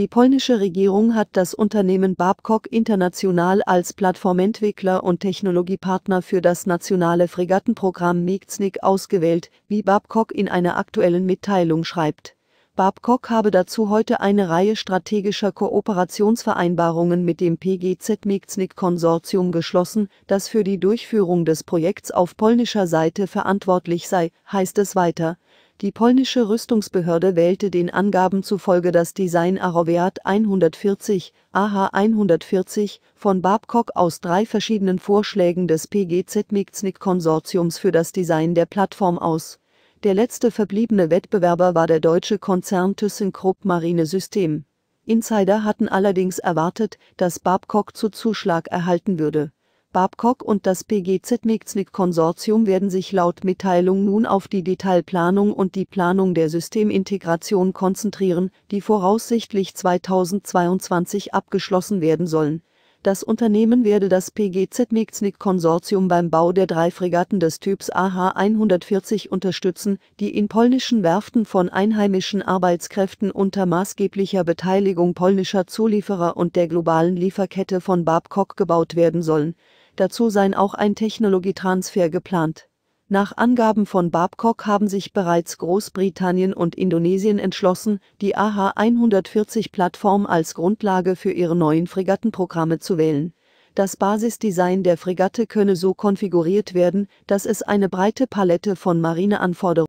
Die polnische Regierung hat das Unternehmen Babcock International als Plattformentwickler und Technologiepartner für das nationale Fregattenprogramm Migznik ausgewählt, wie Babcock in einer aktuellen Mitteilung schreibt. Babcock habe dazu heute eine Reihe strategischer Kooperationsvereinbarungen mit dem PGZ-Migznik-Konsortium geschlossen, das für die Durchführung des Projekts auf polnischer Seite verantwortlich sei, heißt es weiter. Die polnische Rüstungsbehörde wählte den Angaben zufolge das Design Arowiat 140, AH-140 von Babcock aus drei verschiedenen Vorschlägen des PGZ-Mixnik-Konsortiums für das Design der Plattform aus. Der letzte verbliebene Wettbewerber war der deutsche Konzern ThyssenKrupp Marine System. Insider hatten allerdings erwartet, dass Babcock zu Zuschlag erhalten würde Babcock und das PGZ-Mexlik-Konsortium werden sich laut Mitteilung nun auf die Detailplanung und die Planung der Systemintegration konzentrieren, die voraussichtlich 2022 abgeschlossen werden sollen. Das Unternehmen werde das PGZ-Mexnik-Konsortium beim Bau der drei Fregatten des Typs AH-140 unterstützen, die in polnischen Werften von einheimischen Arbeitskräften unter maßgeblicher Beteiligung polnischer Zulieferer und der globalen Lieferkette von Babcock gebaut werden sollen Dazu seien auch ein Technologietransfer geplant. Nach Angaben von Babcock haben sich bereits Großbritannien und Indonesien entschlossen, die AH-140-Plattform als Grundlage für ihre neuen Fregattenprogramme zu wählen. Das Basisdesign der Fregatte könne so konfiguriert werden, dass es eine breite Palette von Marineanforderungen